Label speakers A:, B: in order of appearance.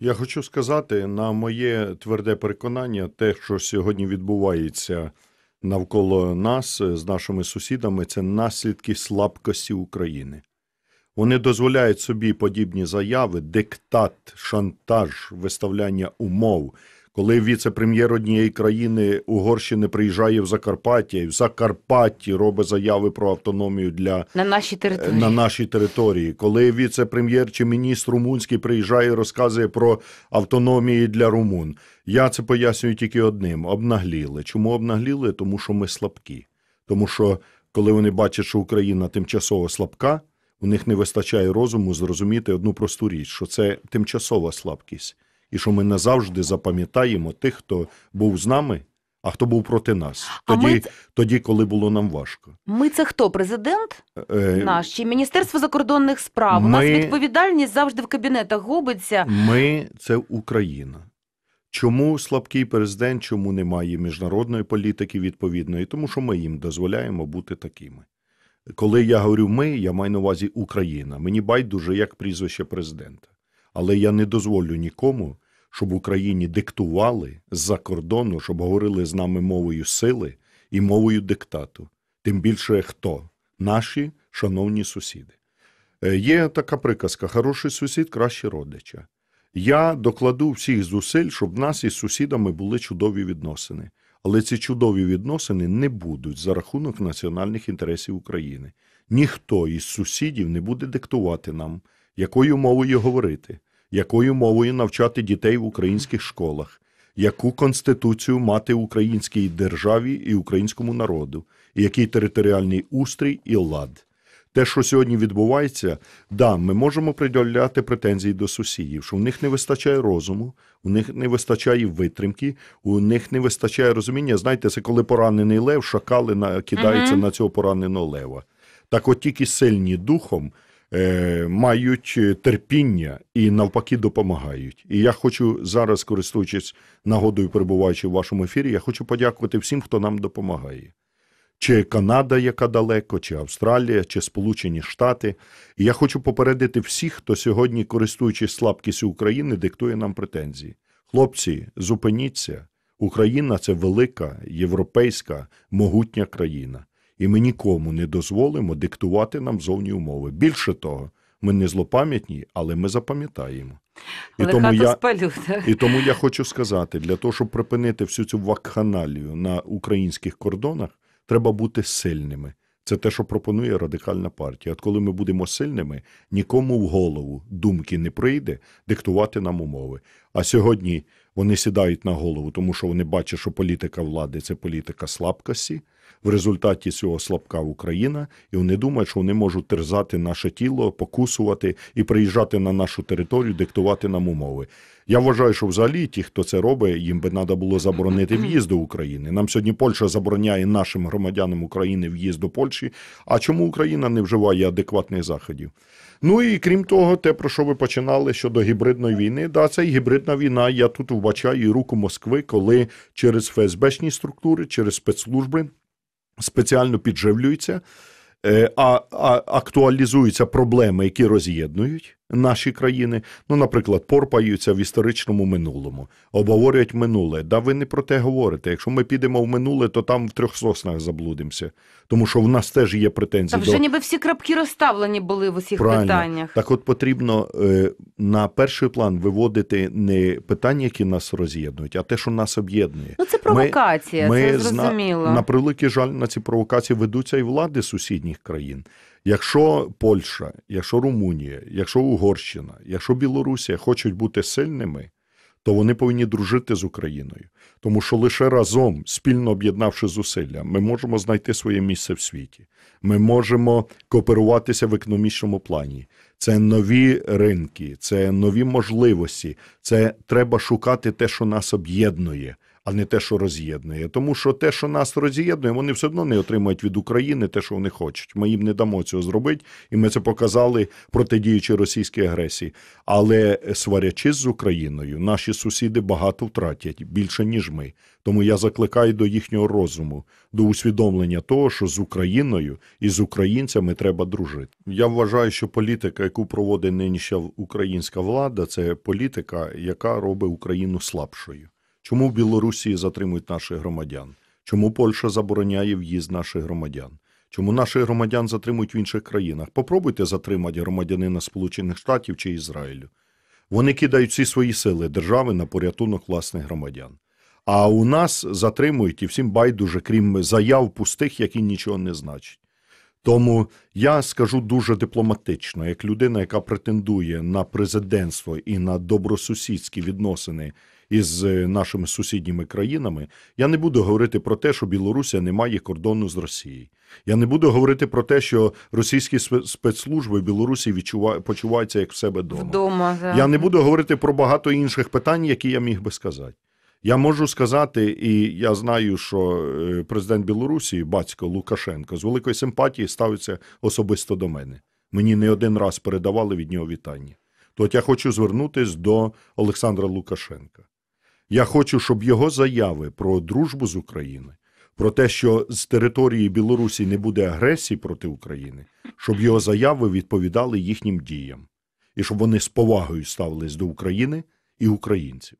A: Я хочу сказати на моє тверде переконання, те, що сьогодні відбувається навколо нас з нашими сусідами, це наслідки слабкості України. Вони дозволяють собі подібні заяви, диктат, шантаж, виставляння умов. Коли віце-прем'єр однієї країни Угорщини приїжджає в Закарпаття і в Закарпатті робить заяви про автономію для на нашій е, території, на нашій території. коли віце-прем'єр чи міністр румунський приїжджає, і розказує про автономії для румун, я це пояснюю тільки одним: обнагліли. Чому обнагліли? Тому що ми слабкі, тому що коли вони бачать, що Україна тимчасово слабка, у них не вистачає розуму зрозуміти одну просту річ, що це тимчасова слабкість і що ми назавжди запам'ятаємо тих, хто був з нами. А хто був проти нас? Тоді, ми... тоді, коли було нам важко. Ми це хто? Президент е... е наш чи Міністерство закордонних справ? Ми... У нас відповідальність завжди в кабінетах губиться. Ми це Україна. Чому слабкий президент, чому немає міжнародної політики відповідної? Тому що ми їм дозволяємо бути такими. Коли я говорю ми, я маю на увазі Україна. Мені байдуже як прізвище президента. Але я не дозволю нікому, щоб Україні диктували з-за кордону, щоб говорили з нами мовою сили і мовою диктату. Тим більше хто? Наші шановні сусіди. Е, є така приказка: хороший сусід краще родича. Я докладу всіх зусиль, щоб в нас із сусідами були чудові відносини. Але ці чудові відносини не будуть за рахунок національних інтересів України. Ніхто із сусідів не буде диктувати нам, якою мовою говорити якою мовою навчати дітей в українських школах, яку конституцію мати українській державі і українському народу, і який територіальний устрій і лад. Те, що сьогодні відбувається, да, ми можемо приділяти претензії до сусідів, що в них не вистачає розуму, у них не вистачає витримки, у них не вистачає розуміння. Знаєте, це коли поранений лев, шакали кидаються uh -huh. на цього пораненого лева. Так, от тільки сильні духом Е, мають е, терпіння і навпаки допомагають. І я хочу зараз, користуючись нагодою, перебуваючи в вашому ефірі, я хочу подякувати всім, хто нам допомагає. Чи Канада, яка далеко, чи Австралія, чи Сполучені Штати. І я хочу попередити всіх, хто сьогодні, користуючись слабкістю України, диктує нам претензії. Хлопці, зупиніться, Україна це велика, європейська, могутня країна і ми нікому не дозволимо диктувати нам зовні умови. Більше того, ми не злопам'ятні, але ми запам'ятаємо. І тому я спалю, так? і тому я хочу сказати: для того, щоб припинити всю цю вакханалію на українських кордонах, треба бути сильними. Це те, що пропонує радикальна партія. От коли ми будемо сильними, нікому в голову думки не прийде диктувати нам умови. А сьогодні вони сідають на голову, тому що вони бачать, що політика влади це політика слабкості. В результаті цього слабка Україна, і вони думають, що вони можуть терзати наше тіло, покусувати і приїжджати на нашу територію, диктувати нам умови. Я вважаю, що взагалі ті, хто це робить, їм би треба було заборонити в'їзд до України. Нам сьогодні Польща забороняє нашим громадянам України в'їзд до Польщі. А чому Україна не вживає адекватних заходів? Ну і крім того, те, про що ви починали щодо гібридної війни, да, це і гібридна війна. Я тут вбачаю руку Москви, коли через ФСБшні структури, через спецслужби спеціально підживлюються, е, а, а актуалізуються проблеми, які роз'єднують наші країни, ну, наприклад, порпаються в історичному минулому, обговорюють минуле. Да ви не про те говорите. Якщо ми підемо в минуле, то там в трьох соснах заблудимося. Тому що в нас теж є претензії. Та вже до... ніби всі крапки розставлені були в усіх Правильно. питаннях. Так, от потрібно е, на перший план виводити не питання, які нас роз'єднують, а те, що нас об'єднує. Ну це провокація. Ми, це ми зрозуміло. На, на превеликий жаль на ці провокації ведуться і влади сусідніх країн. Якщо Польща, якщо Румунія, якщо Угорщина, якщо Білорусія хочуть бути сильними, то вони повинні дружити з Україною, тому що лише разом, спільно об'єднавши зусилля, ми можемо знайти своє місце в світі. Ми можемо кооперуватися в економічному плані це нові ринки, це нові можливості. Це треба шукати те, що нас об'єднує. А не те, що роз'єднує, тому що те, що нас роз'єднує, вони все одно не отримають від України те, що вони хочуть. Ми їм не дамо цього зробити, і ми це показали протидіючи російській агресії. Але е, сварячись з Україною, наші сусіди багато втратять більше ніж ми. Тому я закликаю до їхнього розуму, до усвідомлення того, що з Україною і з українцями треба дружити. Я вважаю, що політика яку проводить нинішня українська влада, це політика, яка робить Україну слабшою. Чому в Білорусі затримують наших громадян? Чому Польща забороняє в'їзд наших громадян? Чому наших громадян затримують в інших країнах? Попробуйте затримати громадянина Сполучених Штатів чи Ізраїлю. Вони кидають всі свої сили держави на порятунок власних громадян. А у нас затримують і всім байдуже, крім заяв пустих, які нічого не значать. Тому я скажу дуже дипломатично, як людина, яка претендує на президентство і на добросусідські відносини із е, нашими сусідніми країнами, я не буду говорити про те, що Білорусія не має кордону з Росією. Я не буду говорити про те, що російські спецслужби в Білорусі відчувають почуваються як в себе вдома. вдома да. Я не буду говорити про багато інших питань, які я міг би сказати. Я можу сказати, і я знаю, що е, президент Білорусі, батько Лукашенко, з великої симпатії ставиться особисто до мене. Мені не один раз передавали від нього вітання. Тобто я хочу звернутися до Олександра Лукашенка. Я хочу, щоб його заяви про дружбу з Україною, про те, що з території Білорусі не буде агресії проти України, щоб його заяви відповідали їхнім діям і щоб вони з повагою ставились до України і українців.